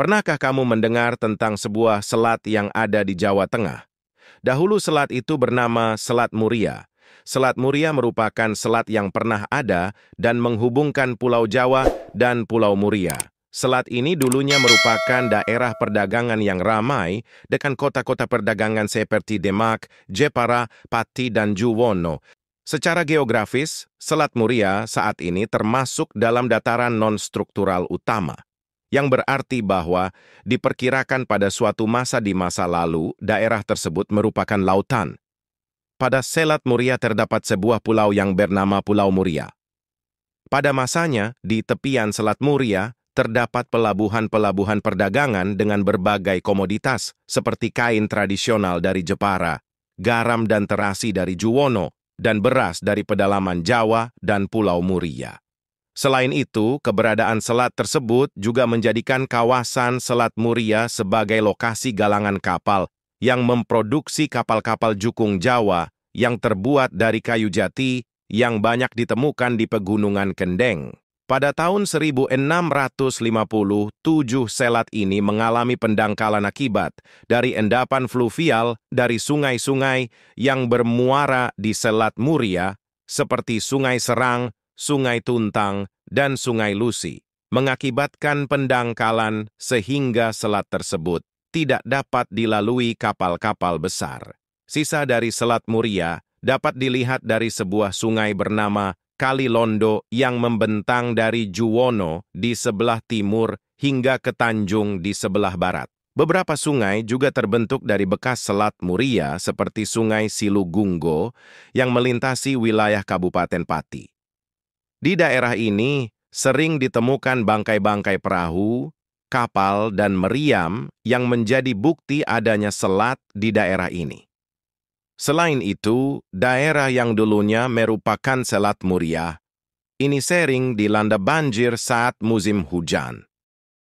Pernahkah kamu mendengar tentang sebuah selat yang ada di Jawa Tengah? Dahulu selat itu bernama Selat Muria. Selat Muria merupakan selat yang pernah ada dan menghubungkan Pulau Jawa dan Pulau Muria. Selat ini dulunya merupakan daerah perdagangan yang ramai dengan kota-kota perdagangan seperti Demak, Jepara, Pati, dan Juwono. Secara geografis, Selat Muria saat ini termasuk dalam dataran non-struktural utama yang berarti bahwa diperkirakan pada suatu masa di masa lalu, daerah tersebut merupakan lautan. Pada Selat Muria terdapat sebuah pulau yang bernama Pulau Muria. Pada masanya, di tepian Selat Muria, terdapat pelabuhan-pelabuhan perdagangan dengan berbagai komoditas, seperti kain tradisional dari Jepara, garam dan terasi dari Juwono, dan beras dari pedalaman Jawa dan Pulau Muria. Selain itu, keberadaan selat tersebut juga menjadikan kawasan Selat Muria sebagai lokasi galangan kapal yang memproduksi kapal-kapal jukung Jawa yang terbuat dari kayu jati yang banyak ditemukan di Pegunungan Kendeng. Pada tahun 1650, tujuh selat ini mengalami pendangkalan akibat dari endapan fluvial dari sungai-sungai yang bermuara di Selat Muria, seperti Sungai Serang, Sungai Tuntang, dan Sungai Lusi, mengakibatkan pendangkalan sehingga selat tersebut tidak dapat dilalui kapal-kapal besar. Sisa dari Selat Muria dapat dilihat dari sebuah sungai bernama Kalilondo yang membentang dari Juwono di sebelah timur hingga ke Tanjung di sebelah barat. Beberapa sungai juga terbentuk dari bekas Selat Muria seperti Sungai Silugunggo yang melintasi wilayah Kabupaten Pati. Di daerah ini sering ditemukan bangkai-bangkai perahu, kapal, dan meriam yang menjadi bukti adanya selat di daerah ini. Selain itu, daerah yang dulunya merupakan selat Muria, ini sering dilanda banjir saat musim hujan.